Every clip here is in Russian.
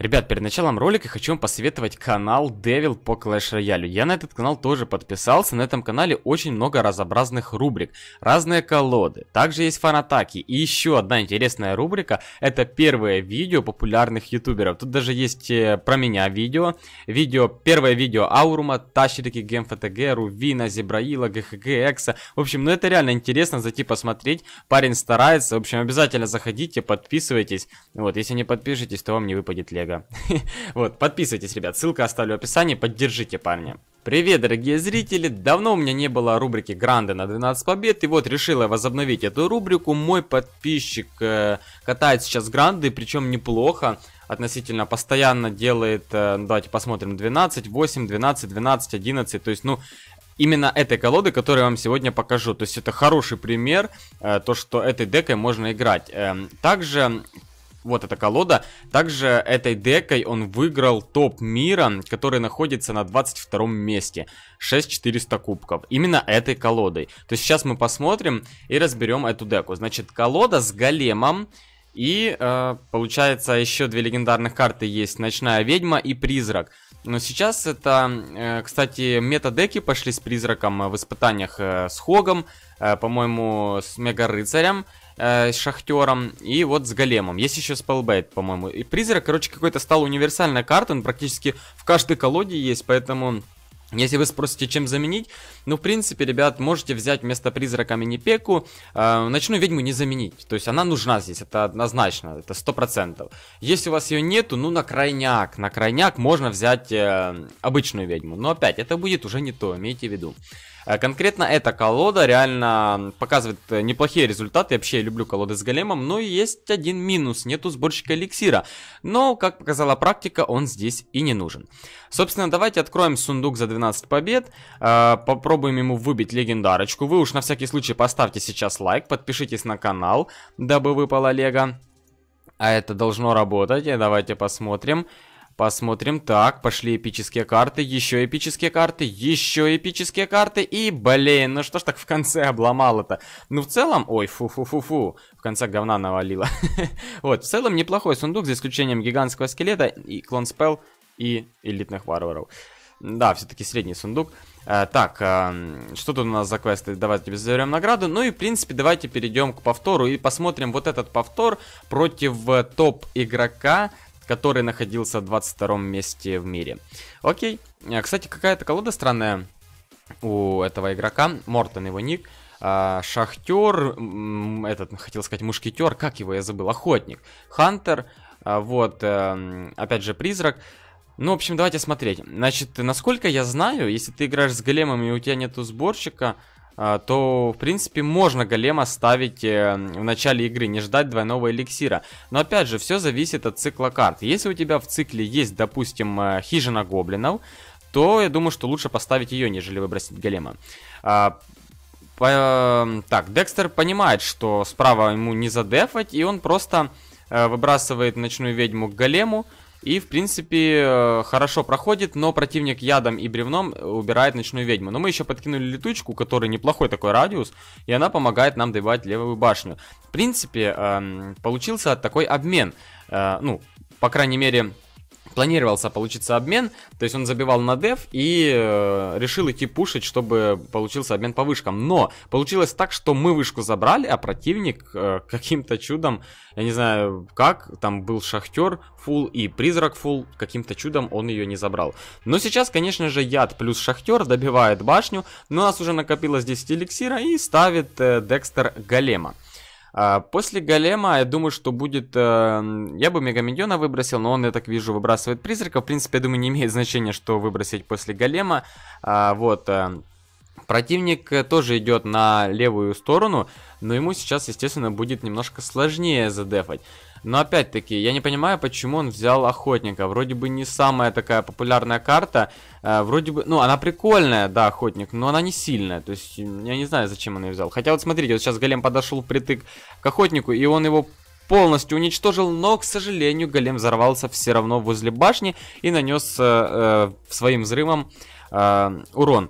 Ребят, перед началом ролика хочу вам посоветовать канал Devil по Clash Royale. Я на этот канал тоже подписался, на этом канале очень много разнообразных рубрик, разные колоды, также есть фанатаки и еще одна интересная рубрика, это первое видео популярных ютуберов. Тут даже есть э, про меня видео, видео первое видео Аурума, Тащерики, ГМФТГ, а Рувина, Зебраила, ГХГ, Экса. В общем, ну это реально интересно зайти посмотреть, парень старается, в общем обязательно заходите, подписывайтесь, вот если не подпишетесь, то вам не выпадет лего коллега. вот, подписывайтесь, ребят, ссылка оставлю в описании, поддержите парня. Привет, дорогие зрители! Давно у меня не было рубрики Гранды на 12 побед, и вот решила возобновить эту рубрику. Мой подписчик э, катает сейчас Гранды, причем неплохо, относительно постоянно делает, э, ну, давайте посмотрим, 12, 8, 12, 12, 11, то есть, ну, именно этой колоды, которую я вам сегодня покажу. То есть это хороший пример, э, то что этой декой можно играть. Э, также вот эта колода. Также этой декой он выиграл топ мира, который находится на 22 месте. 6400 кубков. Именно этой колодой. То есть сейчас мы посмотрим и разберем эту деку. Значит, колода с големом. И э, получается еще две легендарных карты есть. Ночная ведьма и призрак. Но сейчас это, э, кстати, деки пошли с призраком э, в испытаниях э, с Хогом, по-моему, с Мега Рыцарем. Э, с Шахтером и вот с Големом. Есть еще Спелбейт, по-моему. И Призрак, короче, какой-то стал универсальная карта, он практически в каждой колоде есть, поэтому... Если вы спросите, чем заменить, ну, в принципе, ребят, можете взять вместо призрака мини-пеку, э, ночную ведьму не заменить. То есть она нужна здесь, это однозначно, это 100%. Если у вас ее нету, ну, на крайняк, на крайняк можно взять э, обычную ведьму. Но опять, это будет уже не то, имейте в виду. Э, конкретно эта колода реально показывает э, неплохие результаты. Я вообще люблю колоды с големом. Но есть один минус. Нету сборщика эликсира. Но, как показала практика, он здесь и не нужен. Собственно, давайте откроем сундук за 12 побед. Э, попробуем ему выбить легендарочку. Вы уж на всякий случай поставьте сейчас лайк. Подпишитесь на канал, дабы выпала лего. А это должно работать. Давайте посмотрим. Посмотрим. Так, пошли эпические карты, еще эпические карты, еще эпические карты. И, блин, ну что ж так в конце обломало-то? Ну, в целом... Ой, фу-фу-фу-фу. В конце говна навалило. Вот, в целом неплохой сундук, за исключением гигантского скелета и клон спел и элитных варваров. Да, все-таки средний сундук. А, так, а, что тут у нас за квесты? Давайте заберем награду. Ну и, в принципе, давайте перейдем к повтору и посмотрим вот этот повтор против э, топ-игрока который находился в 22 месте в мире. Окей. Э, кстати, какая-то колода странная у этого игрока. Мортон его ник. А, шахтер, этот, хотел сказать, мушкетер, как его я забыл, охотник, хантер, а, вот, э, опять же, призрак. Ну, в общем, давайте смотреть. Значит, насколько я знаю, если ты играешь с големами и у тебя нету сборщика, а, то, в принципе, можно голема ставить э, в начале игры, не ждать двойного эликсира. Но, опять же, все зависит от цикла карт. Если у тебя в цикле есть, допустим, э, хижина гоблинов, то я думаю, что лучше поставить ее, нежели выбросить голема. А, эм, так, Декстер понимает, что справа ему не задефать, и он просто э, выбрасывает ночную ведьму к голему, и, в принципе, э, хорошо проходит, но противник ядом и бревном убирает ночную ведьму. Но мы еще подкинули летучку, который неплохой такой радиус, и она помогает нам добивать левую башню. В принципе, эм, получился такой обмен. Э, ну, по крайней мере, планировался получиться обмен, то есть он забивал на деф и э, решил идти пушить, чтобы получился обмен по вышкам. Но получилось так, что мы вышку забрали, а противник э, каким-то чудом, я не знаю как, там был шахтер фул и призрак фул, каким-то чудом он ее не забрал. Но сейчас, конечно же, яд плюс шахтер добивает башню, но у нас уже накопилось 10 эликсира и ставит э, Декстер голема. А, после голема, я думаю, что будет... Э, я бы Мегаминьона выбросил, но он, я так вижу, выбрасывает призрака. В принципе, я думаю, не имеет значения, что выбросить после голема. А, вот. Э, противник э, тоже идет на левую сторону, но ему сейчас, естественно, будет немножко сложнее задефать. Но опять-таки, я не понимаю, почему он взял Охотника. Вроде бы не самая такая популярная карта. Э, вроде бы, ну, она прикольная, да, Охотник, но она не сильная. То есть, я не знаю, зачем он ее взял. Хотя вот смотрите, вот сейчас Голем подошел притык к Охотнику, и он его полностью уничтожил, но, к сожалению, голем взорвался все равно возле башни и нанес э, э, своим взрывом э, урон.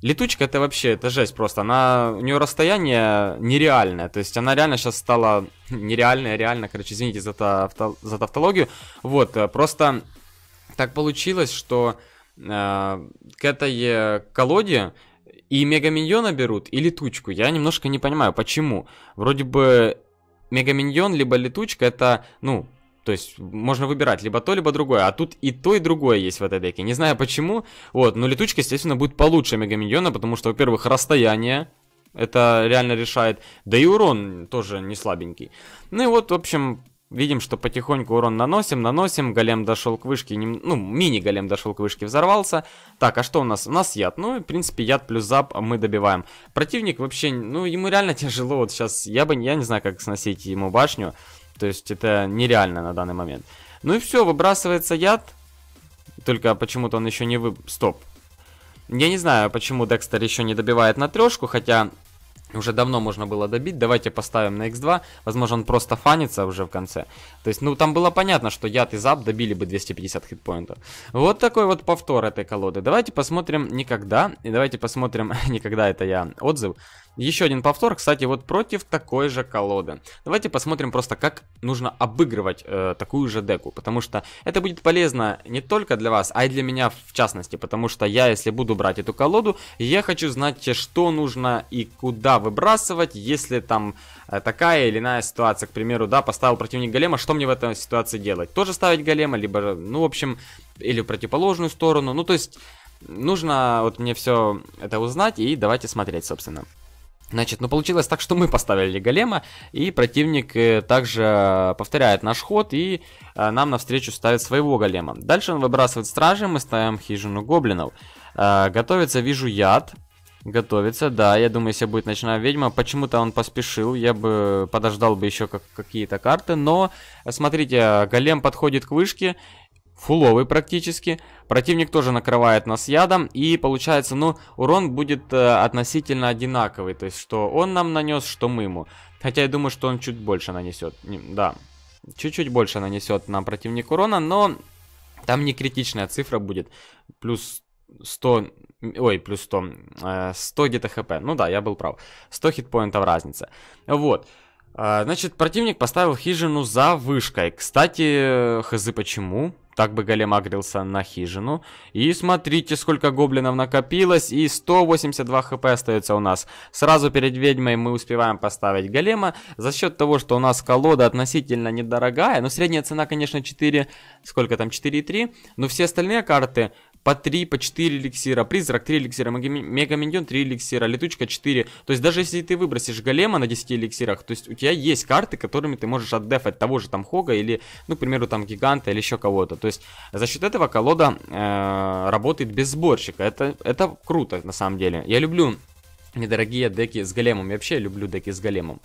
Летучка это вообще, это жесть просто. Она, у нее расстояние нереальное. То есть она реально сейчас стала нереальная, реально, короче, извините за, тавто, за тавтологию. Вот, э, просто так получилось, что э, к этой э, колоде и мегаминьона берут, и летучку. Я немножко не понимаю, почему. Вроде бы мегаминьон либо летучка это, ну, то есть можно выбирать либо то, либо другое. А тут и то, и другое есть в этой деке. Не знаю почему. Вот, но летучка, естественно, будет получше мегаминьона, потому что, во-первых, расстояние это реально решает. Да и урон тоже не слабенький. Ну и вот, в общем, видим, что потихоньку урон наносим, наносим. Голем дошел к вышке, нем... ну, мини-голем дошел к вышке, взорвался. Так, а что у нас? У нас яд. Ну, в принципе, яд плюс зап мы добиваем. Противник вообще, ну, ему реально тяжело вот сейчас. Я бы, я не знаю, как сносить ему башню. То есть это нереально на данный момент. Ну и все, выбрасывается яд. Только почему-то он еще не вы... Стоп. Я не знаю, почему Декстер еще не добивает на трешку, хотя уже давно можно было добить. Давайте поставим на x2. Возможно, он просто фанится уже в конце. То есть, ну, там было понятно, что яд и зап добили бы 250 хитпоинтов. Вот такой вот повтор этой колоды. Давайте посмотрим никогда. И давайте посмотрим никогда, это я отзыв. Еще один повтор, кстати, вот против такой же колоды. Давайте посмотрим просто, как нужно обыгрывать э, такую же деку, потому что это будет полезно не только для вас, а и для меня в частности, потому что я, если буду брать эту колоду, я хочу знать, что нужно и куда выбрасывать, если там э, такая или иная ситуация, к примеру, да, поставил противник голема, что мне в этой ситуации делать? Тоже ставить голема, либо, ну, в общем, или в противоположную сторону, ну, то есть... Нужно вот мне все это узнать и давайте смотреть, собственно. Значит, ну получилось так, что мы поставили голема, и противник э, также э, повторяет наш ход и э, нам навстречу ставит своего голема. Дальше он выбрасывает стражи, мы ставим хижину гоблинов. Готовится, вижу яд. Готовится, да, я думаю, если будет ночная ведьма, почему-то он поспешил, я бы подождал бы еще как какие-то карты, но смотрите, голем подходит к вышке, фуловый практически. Противник тоже накрывает нас ядом. И получается, ну, урон будет э, относительно одинаковый. То есть, что он нам нанес, что мы ему. Хотя я думаю, что он чуть больше нанесет. да, чуть-чуть больше нанесет нам противник урона, но там не критичная цифра будет. Плюс 100... Ой, плюс 100. 100 э, где-то хп. Ну да, я был прав. 100 хитпоинтов разница. Вот. Э, значит, противник поставил хижину за вышкой. Кстати, э, хз почему? Так бы голем агрился на хижину. И смотрите, сколько гоблинов накопилось. И 182 хп остается у нас. Сразу перед ведьмой мы успеваем поставить голема. За счет того, что у нас колода относительно недорогая. Но средняя цена, конечно, 4... Сколько там? 4,3. Но все остальные карты по 3, по 4 эликсира, призрак 3 эликсира, мегаминьон 3 эликсира, летучка 4. То есть даже если ты выбросишь голема на 10 эликсирах, то есть у тебя есть карты, которыми ты можешь отдефать того же там Хога или, ну, к примеру, там Гиганта или еще кого-то. То есть за счет этого колода э, работает без сборщика. Это, это круто, на самом деле. Я люблю недорогие деки с големом. Я вообще люблю деки с големом.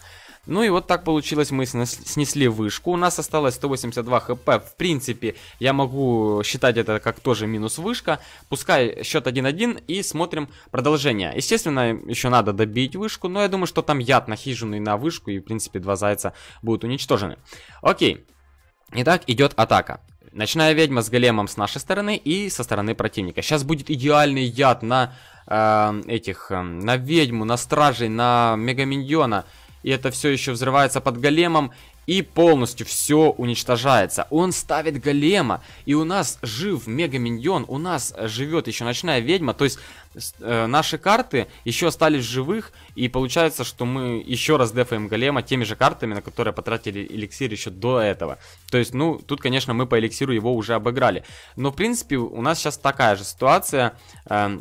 Ну и вот так получилось, мы снесли вышку. У нас осталось 182 хп. В принципе, я могу считать это как тоже минус вышка. Пускай счет 1-1 и смотрим продолжение. Естественно, еще надо добить вышку, но я думаю, что там яд на хижину и на вышку. И, в принципе, два зайца будут уничтожены. Окей. Итак, идет атака. Ночная ведьма с големом с нашей стороны и со стороны противника. Сейчас будет идеальный яд на э, этих, э, на ведьму, на стражей, на мегаминьона. И это все еще взрывается под големом и полностью все уничтожается. Он ставит голема, и у нас жив мега-миньон, у нас живет еще ночная ведьма, то есть э, наши карты еще остались живых, и получается, что мы еще раз дефаем голема теми же картами, на которые потратили эликсир еще до этого. То есть, ну, тут, конечно, мы по эликсиру его уже обыграли. Но, в принципе, у нас сейчас такая же ситуация, э,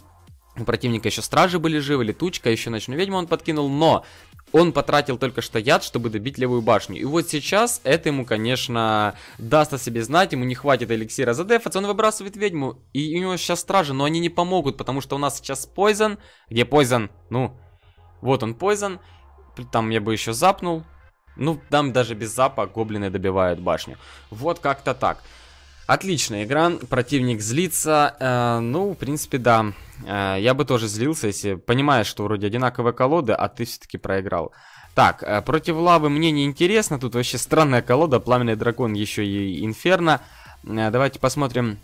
у противника еще стражи были живы, летучка, еще ночную ведьму он подкинул, но он потратил только что яд, чтобы добить левую башню. И вот сейчас это ему, конечно, даст о себе знать, ему не хватит эликсира задефаться, он выбрасывает ведьму, и у него сейчас стражи, но они не помогут, потому что у нас сейчас Пойзон. Где Пойзон? Ну, вот он Пойзон, там я бы еще запнул. Ну, там даже без запа гоблины добивают башню. Вот как-то так. Отличная игра, противник злится, э, ну, в принципе, да, э, я бы тоже злился, если понимаешь, что вроде одинаковые колоды, а ты все-таки проиграл. Так, э, против лавы мне не интересно, тут вообще странная колода, пламенный дракон еще и инферно. Э, давайте посмотрим,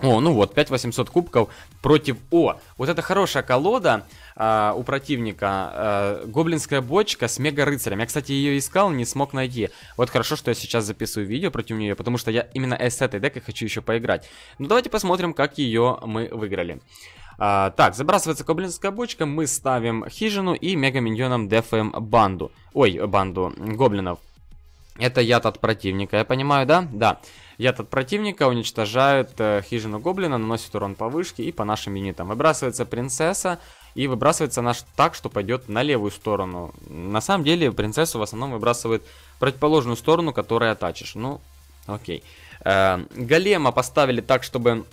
о, ну вот, 5800 кубков против О. Вот это хорошая колода э, у противника. Э, гоблинская бочка с мега-рыцарем. Я, кстати, ее искал, не смог найти. Вот хорошо, что я сейчас записываю видео против нее, потому что я именно с этой декой хочу еще поиграть. Ну, давайте посмотрим, как ее мы выиграли. А, так, забрасывается гоблинская бочка, мы ставим хижину и мега-миньоном дефаем банду. Ой, банду гоблинов. Это яд от противника, я понимаю, да? Да. Яд от противника уничтожает э, хижину гоблина, наносит урон по вышке и по нашим юнитам. Выбрасывается принцесса, и выбрасывается наш так, что пойдет на левую сторону. На самом деле принцессу в основном выбрасывает противоположную сторону, которой атачишь. Ну, окей. Э, голема поставили так, чтобы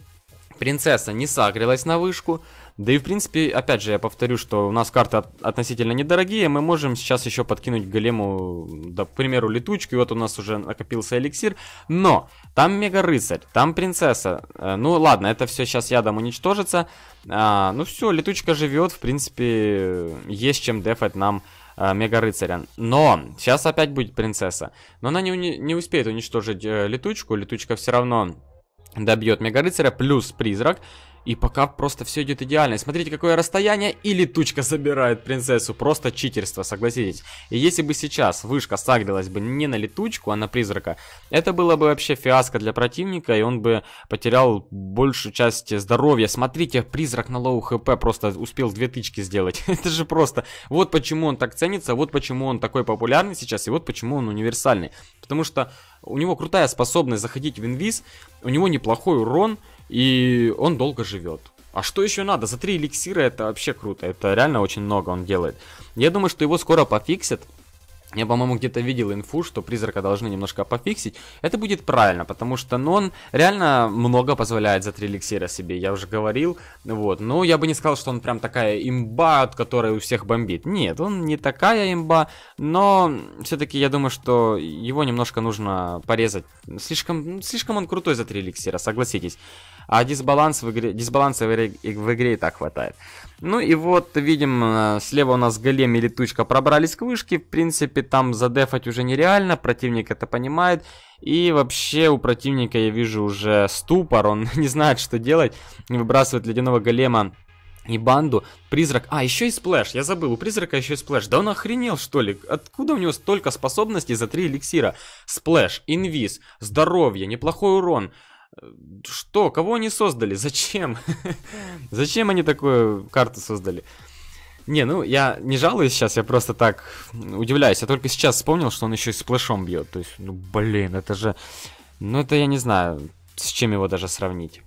принцесса не сагрилась на вышку. Да и в принципе, опять же, я повторю, что у нас карты от относительно недорогие, мы можем сейчас еще подкинуть голему, да, к примеру, летучку, и вот у нас уже накопился эликсир, но там мега-рыцарь, там принцесса, э, ну ладно, это все сейчас ядом уничтожится, а, ну все, летучка живет, в принципе, есть чем дефать нам э, Мега Рыцаря. Но сейчас опять будет принцесса. Но она не, не успеет уничтожить э, летучку. Летучка все равно добьет Мега Рыцаря. Плюс призрак. И пока просто все идет идеально. смотрите, какое расстояние, и летучка забирает принцессу. Просто читерство, согласитесь. И если бы сейчас вышка сагрилась бы не на летучку, а на призрака, это было бы вообще фиаско для противника, и он бы потерял большую часть здоровья. Смотрите, призрак на лоу хп просто успел две тычки сделать. это же просто... Вот почему он так ценится, вот почему он такой популярный сейчас, и вот почему он универсальный. Потому что у него крутая способность заходить в инвиз, у него неплохой урон, и он долго живет. А что еще надо? За три эликсира это вообще круто, это реально очень много он делает. Я думаю, что его скоро пофиксят, я, по-моему, где-то видел инфу, что призрака должны немножко пофиксить. Это будет правильно, потому что ну, он реально много позволяет за три эликсира себе, я уже говорил. Вот, но ну, я бы не сказал, что он прям такая имба, от которой у всех бомбит. Нет, он не такая имба, но все-таки я думаю, что его немножко нужно порезать. Слишком, слишком он крутой за три эликсира, согласитесь а дисбаланс в игре, дисбаланса в игре, в игре и так хватает. Ну и вот видим, э, слева у нас голем и летучка пробрались к вышке, в принципе там задефать уже нереально, противник это понимает. И вообще у противника я вижу уже ступор, он не знает, что делать, выбрасывает ледяного голема и банду. Призрак... А, еще и сплэш. Я забыл, у призрака еще и сплэш. Да он охренел, что ли? Откуда у него столько способностей за три эликсира? Сплэш, инвиз, здоровье, неплохой урон, что? Кого они создали? Зачем? Зачем они такую карту создали? Не, ну я не жалуюсь сейчас, я просто так удивляюсь. Я только сейчас вспомнил, что он еще и сплэшом бьет. То есть, ну блин, это же... Ну это я не знаю, с чем его даже сравнить.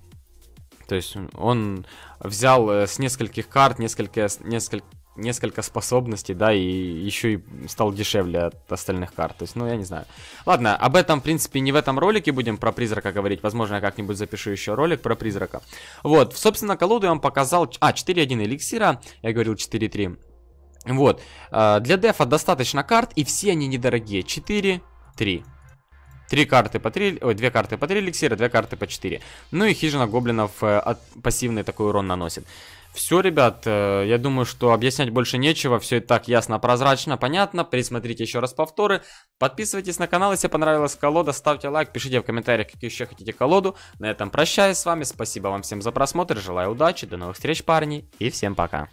То есть он взял э, с нескольких карт несколько, несколько несколько способностей, да, и еще и стал дешевле от остальных карт. То есть, ну, я не знаю. Ладно, об этом, в принципе, не в этом ролике будем про призрака говорить. Возможно, я как-нибудь запишу еще ролик про призрака. Вот, собственно, колоду я вам показал... А, 4.1 эликсира, я говорил 4.3. Вот, э, для дефа достаточно карт, и все они недорогие. 4, 3. Три карты по 3, ой, две карты по 3 эликсира, две карты по 4. Ну и хижина гоблинов э, от, пассивный такой урон наносит. Все, ребят, э, я думаю, что объяснять больше нечего, все и так ясно, прозрачно, понятно. Присмотрите еще раз повторы, подписывайтесь на канал, если понравилась колода, ставьте лайк, пишите в комментариях, какие еще хотите колоду. На этом прощаюсь с вами, спасибо вам всем за просмотр, желаю удачи, до новых встреч, парни, и всем пока.